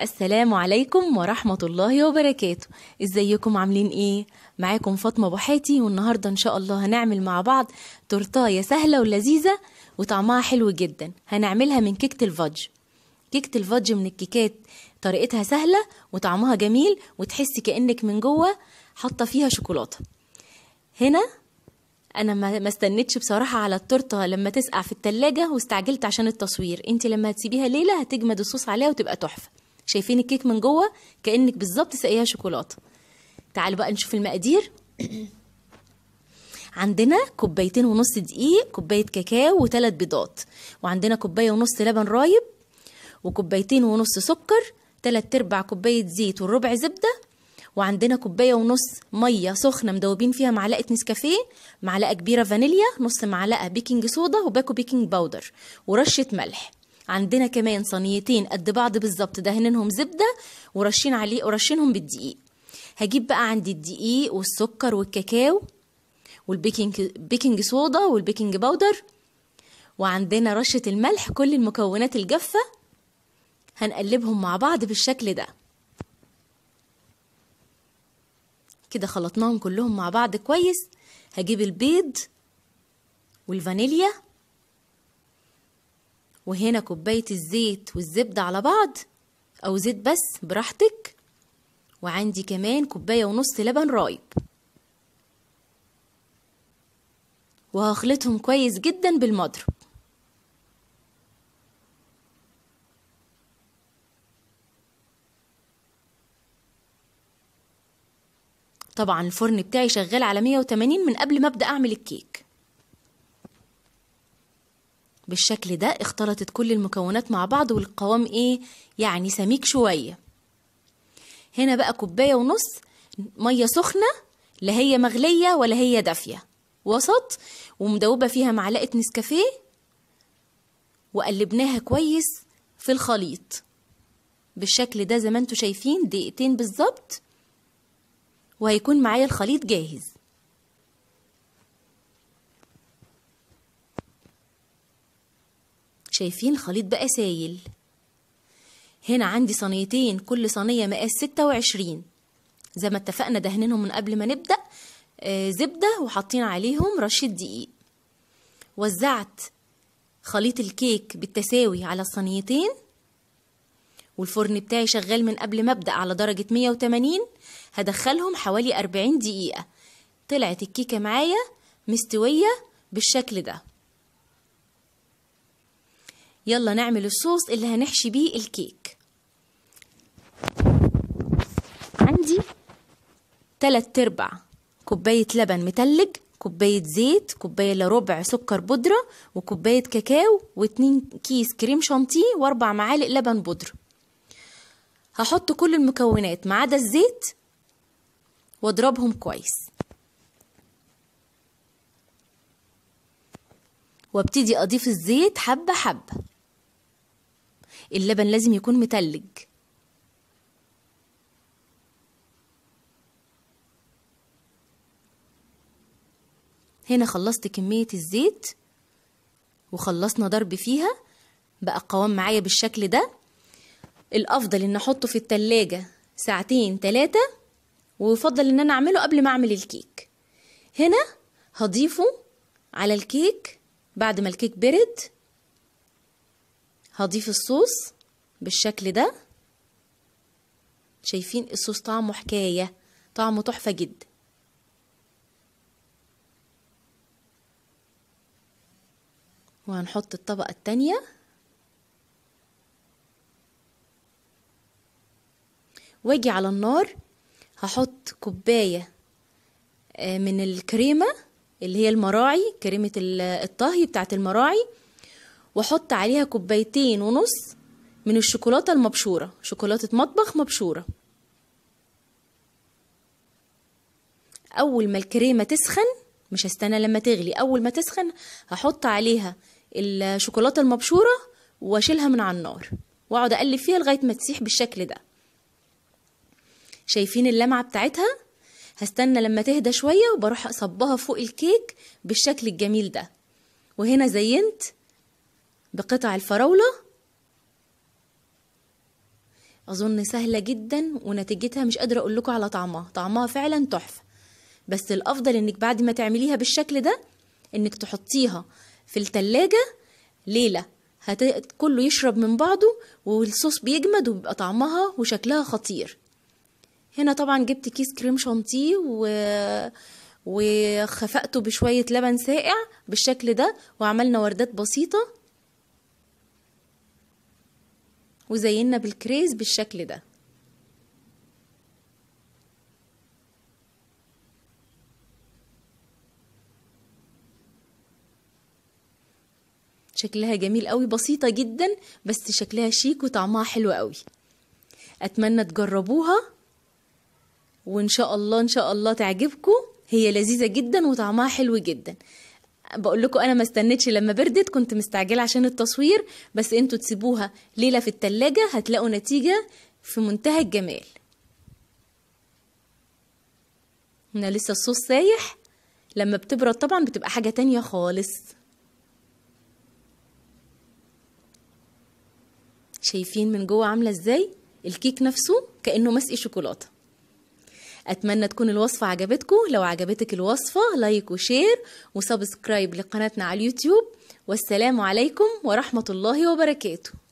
السلام عليكم ورحمة الله وبركاته ازيكم عاملين ايه؟ معاكم فاطمة أبو حاتي والنهاردة ان شاء الله هنعمل مع بعض تورتاية سهلة ولذيذة وطعمها حلو جدا هنعملها من كيكة الفادج كيكة الفادج من الكيكات طريقتها سهلة وطعمها جميل وتحس كأنك من جوه حاطة فيها شوكولاتة هنا انا ما استنيتش بصراحه على التورته لما تسقع في التلاجة واستعجلت عشان التصوير انت لما هتسيبيها ليله هتجمد الصوص عليها وتبقى تحفه شايفين الكيك من جوه كانك بالظبط ساقيها شوكولاته تعالوا بقى نشوف المقادير عندنا كوبايتين ونص دقيق كوبايه كاكاو وثلاث بيضات وعندنا كوبايه ونص لبن رايب وكوبايتين ونص سكر تلات ارباع كوبايه زيت والربع زبده وعندنا كوبايه ونص ميه سخنه مدوبين فيها معلقه نسكافيه معلقه كبيره فانيليا نص معلقه بيكنج صودا وباكو بيكنج باودر ورشه ملح عندنا كمان صينيتين قد بعض بالظبط دهننهم زبده ورشين عليه ورشينهم بالدقيق هجيب بقى عندي الدقيق والسكر والكاكاو والبيكنج بيكنج صودا والبيكنج باودر وعندنا رشه الملح كل المكونات الجافه هنقلبهم مع بعض بالشكل ده كده خلطناهم كلهم مع بعض كويس هجيب البيض والفانيليا وهنا كوباية الزيت والزبدة على بعض أو زيت بس براحتك وعندي كمان كوباية ونص لبن رايب وهخلطهم كويس جدا بالمضرب طبعا الفرن بتاعي شغال على 180 من قبل ما ابدا اعمل الكيك بالشكل ده اختلطت كل المكونات مع بعض والقوام ايه يعني سميك شوية هنا بقى كوباية ونص مية سخنة لا هي مغلية ولا هي دافية وسط ومدوبة فيها معلقة نسكافيه وقلبناها كويس في الخليط بالشكل ده زي ما انتوا شايفين دقيقتين بالظبط وهيكون معايا الخليط جاهز شايفين خليط بقى سايل هنا عندي صينيتين كل صينية مقاس ستة وعشرين زي ما اتفقنا دهنينهم من قبل ما نبدأ آه، زبدة وحاطين عليهم رشة دقيق وزعت خليط الكيك بالتساوي على الصينيتين والفرن بتاعي شغال من قبل ما ابدأ على درجة 180 هدخلهم حوالي 40 دقيقة طلعت الكيكة معايا مستوية بالشكل ده يلا نعمل الصوص اللي هنحشي بيه الكيك عندي تلات ارباع كوباية لبن متلج كوباية زيت كوباية إلا ربع سكر بودرة وكوباية كاكاو واتنين كيس كريم شانتيه واربع معالق لبن بودرة هحط كل المكونات ما عدا الزيت واضربهم كويس وابتدي اضيف الزيت حبة حبة اللبن لازم يكون متلج هنا خلصت كمية الزيت وخلصنا ضرب فيها بقى قوام معايا بالشكل ده الأفضل إن أحطه في التلاجة ساعتين تلاتة ويفضل إن أنا أعمله قبل ما أعمل الكيك هنا هضيفه على الكيك بعد ما الكيك برد هضيف الصوص بالشكل ده شايفين الصوص طعمه حكاية طعمه تحفة جدا وهنحط الطبقة التانية واجي على النار هحط كوباية آه، من الكريمة اللي هي المراعي كريمة الطهي بتاعت المراعي واحط عليها كوبايتين ونص من الشوكولاته المبشوره شوكولاته مطبخ مبشوره اول ما الكريمه تسخن مش هستنى لما تغلي اول ما تسخن هحط عليها الشوكولاته المبشوره واشيلها من على النار واقعد اقلب فيها لغايه ما تسيح بالشكل ده شايفين اللمعه بتاعتها هستنى لما تهدى شويه وبروح اصبها فوق الكيك بالشكل الجميل ده وهنا زينت بقطع الفراولة أظن سهلة جدا ونتيجتها مش قادرة أقول لكم على طعمها طعمها فعلا تحفة بس الأفضل إنك بعد ما تعمليها بالشكل ده إنك تحطيها في التلاجة ليلة هت... كله يشرب من بعضه والصوص بيجمد وبيبقى طعمها وشكلها خطير هنا طبعا جبت كيس كريم شانتيه و... وخفقته بشوية لبن ساقع بالشكل ده وعملنا وردات بسيطة وزينا بالكريز بالشكل ده شكلها جميل قوي بسيطة جدا بس شكلها شيك وطعمها حلو قوي أتمنى تجربوها وإن شاء الله إن شاء الله تعجبكم هي لذيذة جدا وطعمها حلو جدا بقول لكم انا ما استنيتش لما بردت كنت مستعجله عشان التصوير بس انتوا تسيبوها ليله في التلاجة هتلاقوا نتيجه في منتهى الجمال هنا لسه الصوص سايح لما بتبرد طبعا بتبقى حاجه تانية خالص شايفين من جوه عامله ازاي الكيك نفسه كانه مسقي شوكولاته اتمنى تكون الوصفه عجبتكم لو عجبتك الوصفه لايك وشير وسبسكرايب لقناتنا على اليوتيوب والسلام عليكم ورحمه الله وبركاته